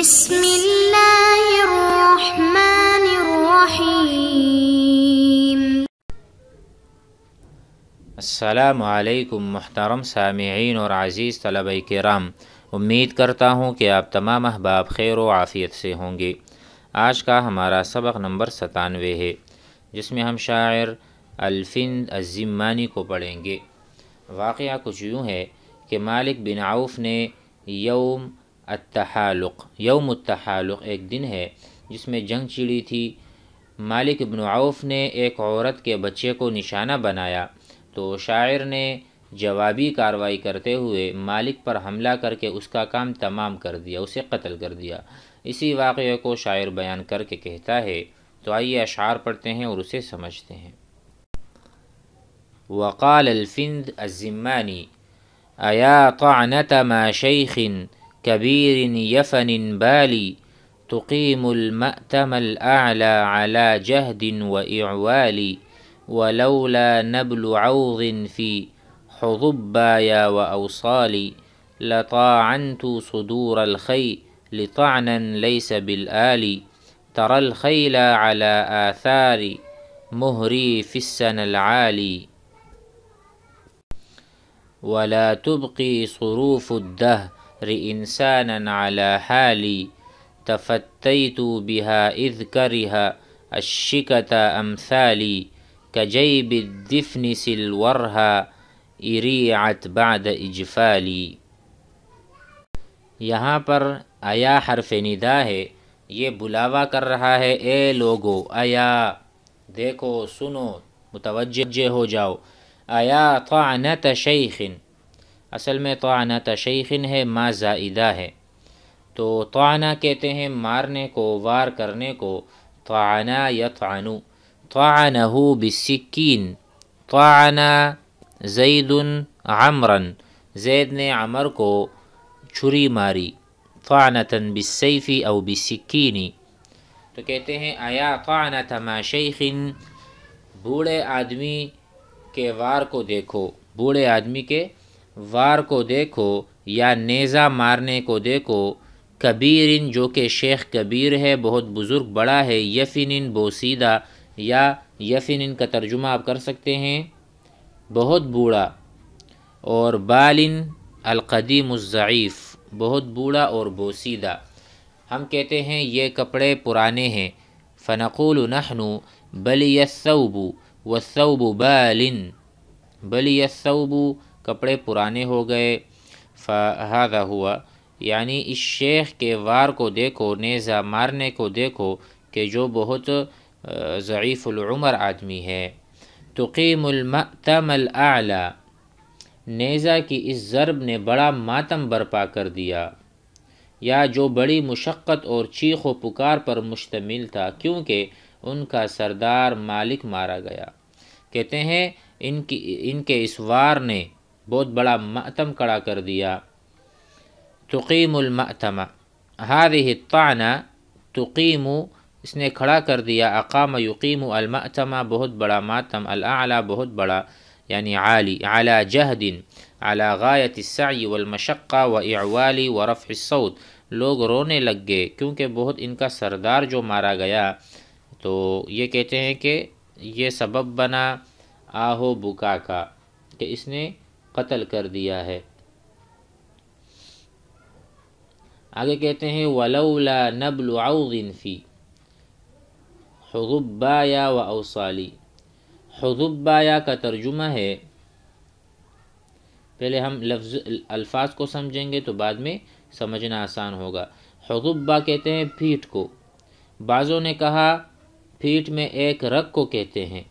بسم اللہ الرحمن الرحیم السلام علیکم محترم سامعین اور عزیز طلب کرام امید کرتا ہوں کہ آپ تمام احباب خیر و عافیت سے ہوں گے آج کا ہمارا سبق نمبر ستانوے ہے جس میں ہم شاعر الفن الزمانی کو پڑھیں گے واقعہ کچھ یوں ہے کہ مالک بن عوف نے یوم التحالق یوم التحالق ایک دن ہے جس میں جنگ چڑی تھی مالک عوف نے ایک عورت کے بچے کو نشانہ بنایا تو شاعر نے جوابی کارروائی کرتے ہوئے مالک پر حملہ کر کے اس کا کام تمام کر دیا اسے قتل کر دیا اسی واقعے کو شاعر بیان کر کے کہتا ہے تو آئیے اشعار پڑھتے ہیں اور اسے سمجھتے ہیں وقال الفند الزمانی ایا طعنت ما شیخن كبير يفن بالي تقيم المأتم الأعلى على جهد وإعوال ولولا نبل عوض في حضبايا وأوصالي لطاعنت صدور الخي لطعنا ليس بالآل ترى الخيل على آثار مهري في السنى العالي ولا تبقي صروف الدهر ر على نالحالی تفت بها بحا از کرشکت امسالی کجئی بدف نسلورہ اری آت اجفالی یہاں پر ایا حرف ندا ہے یہ بلاوا کر رہا ہے اے لوگو ایا دیکھو سنو متوجہ ہو جاؤ ایا طعنت شیخن اصل میں توانہ تشیخن ہے ما زائدہ ہے تو توانہ کہتے ہیں مارنے کو وار کرنے کو توانہ یا توانو توانہ بسکین زید عمرن زید نے عمر کو چھری ماری بسیفی او بسکینی تو کہتے ہیں آیا قانت ما شیخن بوڑھے آدمی کے وار کو دیکھو بوڑھے آدمی کے وار کو دیکھو یا نیزہ مارنے کو دیکھو کبیرن جو کہ شیخ کبیر ہے بہت بزرگ بڑا ہے یفین بوسیدہ یا یفین کا ترجمہ آپ کر سکتے ہیں بہت بوڑھا اور بالن القدیم الضعیف بہت بوڑھا اور بوسیدہ ہم کہتے ہیں یہ کپڑے پرانے ہیں فنقول نحنو بلی یسعبو وصعبو بالن بلی یسعبو کپڑے پرانے ہو گئے فہذا ہوا یعنی اس شیخ کے وار کو دیکھو نیزہ مارنے کو دیکھو کہ جو بہت ضعیف العمر آدمی ہے تقیم المعتم الاعلا نیزہ کی اس ضرب نے بڑا ماتم برپا کر دیا یا جو بڑی مشقت اور چیخ و پکار پر مشتمل تھا کیونکہ ان کا سردار مالک مارا گیا کہتے ہیں ان کی ان کے اس وار نے بہت بڑا معتم کڑا کر دیا تقیم المعتم ہارح طانہ تقیم اس نے کھڑا کر دیا اقام یقیم المعتم بہت بڑا ماتم العلیٰ بہت بڑا یعنی عالی اعلیٰ جہ دن اعلیٰ غایت عصائی و المشقہ و اعوالی و رفِ سعود لوگ رونے لگ گئے کیونکہ بہت ان کا سردار جو مارا گیا تو یہ کہتے ہیں کہ یہ سبب بنا آہو بکا کا کہ اس نے قتل کر دیا ہے آگے کہتے ہیں ولولا ولاء فی حضبا یا اوصالی حضبا یا کا ترجمہ ہے پہلے ہم لفظ الفاظ کو سمجھیں گے تو بعد میں سمجھنا آسان ہوگا حضبا کہتے ہیں پیٹھ کو بعضوں نے کہا پیٹھ میں ایک رگ کو کہتے ہیں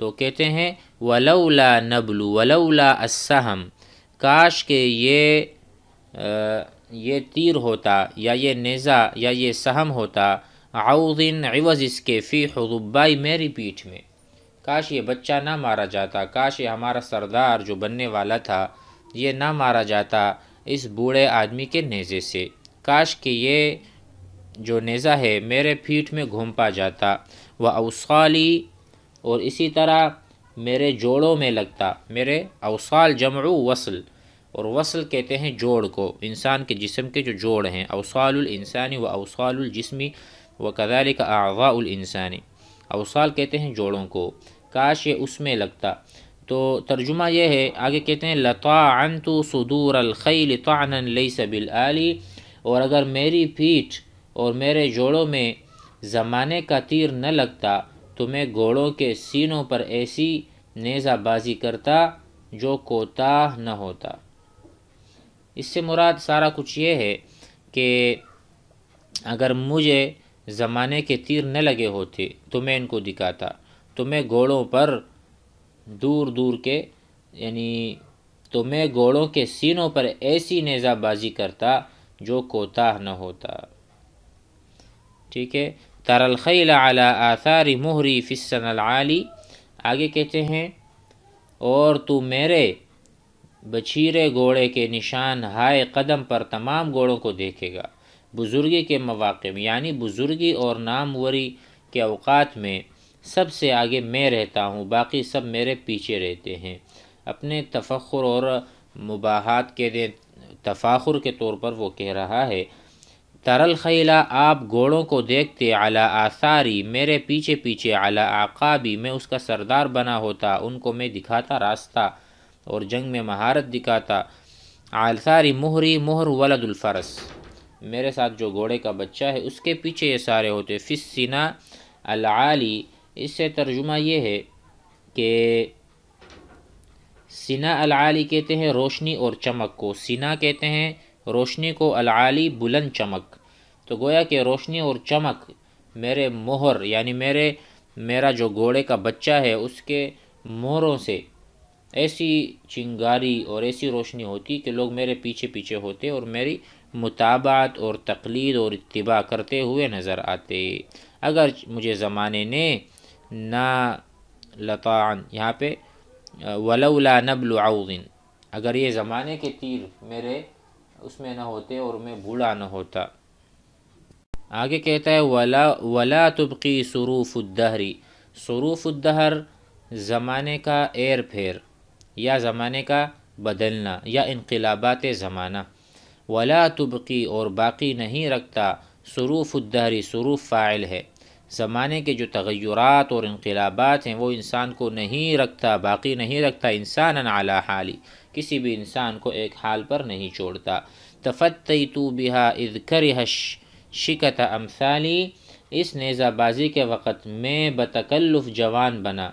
تو کہتے ہیں ولولا نبلو ولولا السہم کاش کہ یہ یہ تیر ہوتا یا یہ نیزا یا یہ سہم ہوتا عوضن عوض اس کے فی حضبائی میری پیٹھ میں کاش یہ بچہ نہ مارا جاتا کاش یہ ہمارا سردار جو بننے والا تھا یہ نہ مارا جاتا اس بوڑھے آدمی کے نیزے سے کاش کہ یہ جو نیزہ ہے میرے پیٹھ میں گھوم پا جاتا وہ اوسخالی اور اسی طرح میرے جوڑوں میں لگتا میرے اوصال جمع وصل اور وصل کہتے ہیں جوڑ کو انسان کے جسم کے جو جوڑ ہیں اوصال الانسانی و اوصال الجسمی و کذالک اعضاء الانسانی اوصال کہتے ہیں جوڑوں کو کاش یہ اس میں لگتا تو ترجمہ یہ ہے آگے کہتے ہیں لتاٰن صدور الخیل طعنا لیس بالآلی اور اگر میری پیٹھ اور میرے جوڑوں میں زمانے کا تیر نہ لگتا تمہیں گھوڑوں کے سینوں پر ایسی نیزہ بازی کرتا جو کوتاہ نہ ہوتا اس سے مراد سارا کچھ یہ ہے کہ اگر مجھے زمانے کے تیر نہ لگے ہوتے تو میں ان کو دکھاتا تو میں گھوڑوں پر دور دور کے یعنی تو میں گھوڑوں کے سینوں پر ایسی نیزہ بازی کرتا جو کوتاہ نہ ہوتا ٹھیک ہے ترلقیل علی آثار مہری فسن العالی آگے کہتے ہیں اور تو میرے بچھیرے گھوڑے کے نشان ہائے قدم پر تمام گھوڑوں کو دیکھے گا بزرگی کے مواقع یعنی بزرگی اور ناموری کے اوقات میں سب سے آگے میں رہتا ہوں باقی سب میرے پیچھے رہتے ہیں اپنے تفخر اور مباحات کے دیں تفاخر کے طور پر وہ کہہ رہا ہے ترل خیلا آپ گھوڑوں کو دیکھتے اعلیٰ آثاری میرے پیچھے پیچھے اعلی آقابی میں اس کا سردار بنا ہوتا ان کو میں دکھاتا راستہ اور جنگ میں مہارت دکھاتا آثاری مہری مہر ولد الفرس میرے ساتھ جو گھوڑے کا بچہ ہے اس کے پیچھے یہ سارے ہوتے فسنا العالی اس سے ترجمہ یہ ہے کہ سنا العالی کہتے ہیں روشنی اور چمک کو سنا کہتے ہیں روشنی کو العالی بلند چمک تو گویا کہ روشنی اور چمک میرے مہر یعنی میرے میرا جو گھوڑے کا بچہ ہے اس کے مہروں سے ایسی چنگاری اور ایسی روشنی ہوتی کہ لوگ میرے پیچھے پیچھے ہوتے اور میری مطابعت اور تقلید اور اتباع کرتے ہوئے نظر آتے اگر مجھے زمانے نے نا لطان یہاں پہ ولولا نبل العود اگر یہ زمانے کے تیر میرے اس میں نہ ہوتے اور میں بھولا نہ ہوتا آگے کہتا ہے ولا ولا تبقی صروف الدہری صروف الدہر زمانے کا ایر پھیر یا زمانے کا بدلنا یا انقلابات زمانہ ولا تبقی اور باقی نہیں رکھتا صروف الدہری صروف فاعل ہے زمانے کے جو تغیرات اور انقلابات ہیں وہ انسان کو نہیں رکھتا باقی نہیں رکھتا انسان اعلیٰ حالی کسی بھی انسان کو ایک حال پر نہیں چھوڑتا تفتئی تو بہا اذ حش شکت امثالی اس نیزہ بازی کے وقت میں بتکلف جوان بنا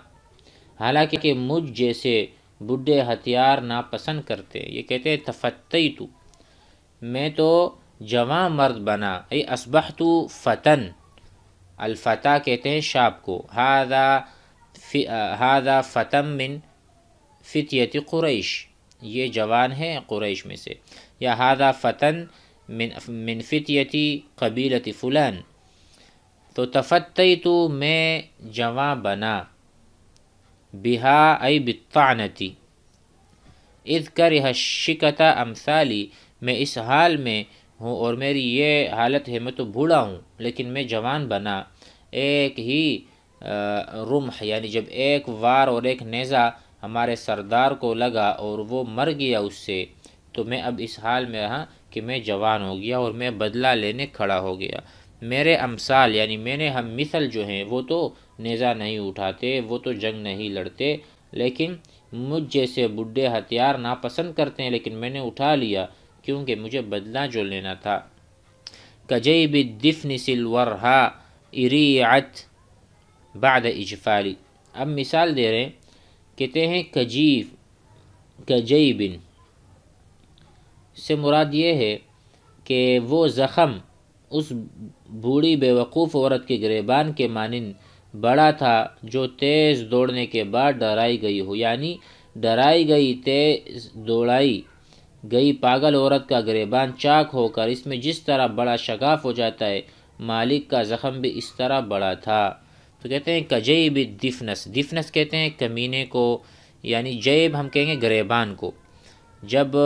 حالانکہ کہ مجھ جیسے بڈھے ہتھیار ناپسند کرتے یہ کہتے ہیں تفتئی تو میں تو جوان مرد بنا اے اسبح تو فتن الفتح کہتے ہیں شاپ کو ہادا ہادہ فتم من فتیت قریش یہ جوان ہیں قریش میں سے یا ہادہ فتن منفتیتی قبیلتی فلان تو تفتی تو میں جوان بنا بہا ابطانتی اذ کر یہ شکت امثالی میں اس حال میں ہوں اور میری یہ حالت ہے میں تو بھوڑا ہوں لیکن میں جوان بنا ایک ہی رمح یعنی جب ایک وار اور ایک نیزہ ہمارے سردار کو لگا اور وہ مر گیا اس سے تو میں اب اس حال میں رہا کہ میں جوان ہو گیا اور میں بدلہ لینے کھڑا ہو گیا میرے امثال یعنی میں نے ہم مثل جو ہیں وہ تو نیزہ نہیں اٹھاتے وہ تو جنگ نہیں لڑتے لیکن مجھ جیسے بڈھے ہتھیار ناپسند کرتے ہیں لیکن میں نے اٹھا لیا کیونکہ مجھے بدلہ جو لینا تھا کجئی بھی دفن سلورہ اریعت بعد اجفاری اب مثال دے رہے ہیں کہتے ہیں کجیف کجئی بن سے مراد یہ ہے کہ وہ زخم اس بوڑھی بیوقوف عورت کے گریبان کے مانند بڑا تھا جو تیز دوڑنے کے بعد ڈرائی گئی ہو یعنی ڈرائی گئی تیز دوڑائی گئی پاگل عورت کا گریبان چاک ہو کر اس میں جس طرح بڑا شگاف ہو جاتا ہے مالک کا زخم بھی اس طرح بڑا تھا تو کہتے ہیں کجیب دفنس دفنس کہتے ہیں کمینے کو یعنی جیب ہم کہیں گے گریبان کو جب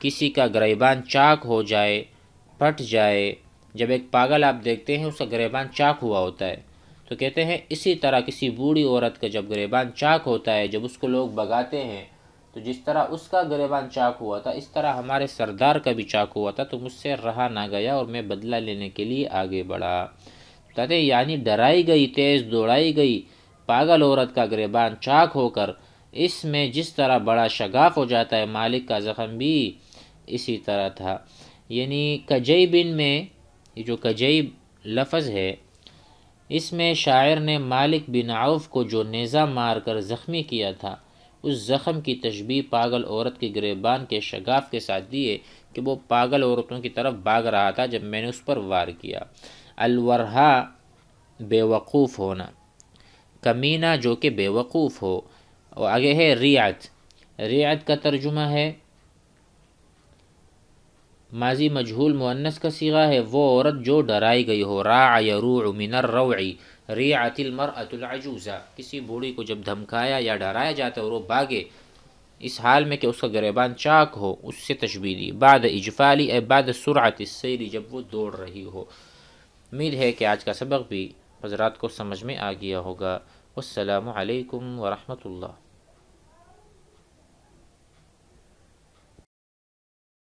کسی کا گریبان چاک ہو جائے پھٹ جائے جب ایک پاگل آپ دیکھتے ہیں اس کا گریبان چاک ہوا ہوتا ہے تو کہتے ہیں اسی طرح کسی بوڑھی عورت کا جب گریبان چاک ہوتا ہے جب اس کو لوگ بگاتے ہیں تو جس طرح اس کا گریبان چاک ہوا تھا اس طرح ہمارے سردار کا بھی چاک ہوا تھا تو مجھ سے رہا نہ گیا اور میں بدلہ لینے کے لیے آگے بڑھا تاکہ یعنی ڈرائی گئی تیز دوڑائی گئی پاگل عورت کا گریبان چاک ہو کر اس میں جس طرح بڑا شگاف ہو جاتا ہے مالک کا زخم بھی اسی طرح تھا یعنی کجئی بن میں یہ جو کجئی لفظ ہے اس میں شاعر نے مالک بن عوف کو جو نیزہ مار کر زخمی کیا تھا اس زخم کی تشبیح پاگل عورت کے گریبان کے شگاف کے ساتھ دی ہے کہ وہ پاگل عورتوں کی طرف بھاگ رہا تھا جب میں نے اس پر وار کیا الورہ بے وقوف ہونا کمینہ جو کہ بے وقوف ہو اور آگے ہے ریعت ریعت کا ترجمہ ہے ماضی مجھول مونس کا سیغہ ہے وہ عورت جو ڈرائی گئی ہو را یروع من الروعی ریعت المرأة العجوزہ کسی بوڑھی کو جب دھمکایا یا ڈرایا جاتا ہے اور وہ باغے اس حال میں کہ اس کا گریبان چاک ہو اس سے تشبیلی بعد اجفالی اے بعد سرعت السیری جب وہ دوڑ رہی ہو امید ہے کہ آج کا سبق بھی حضرات کو سمجھ میں آ گیا ہوگا السلام علیکم ورحمۃ اللہ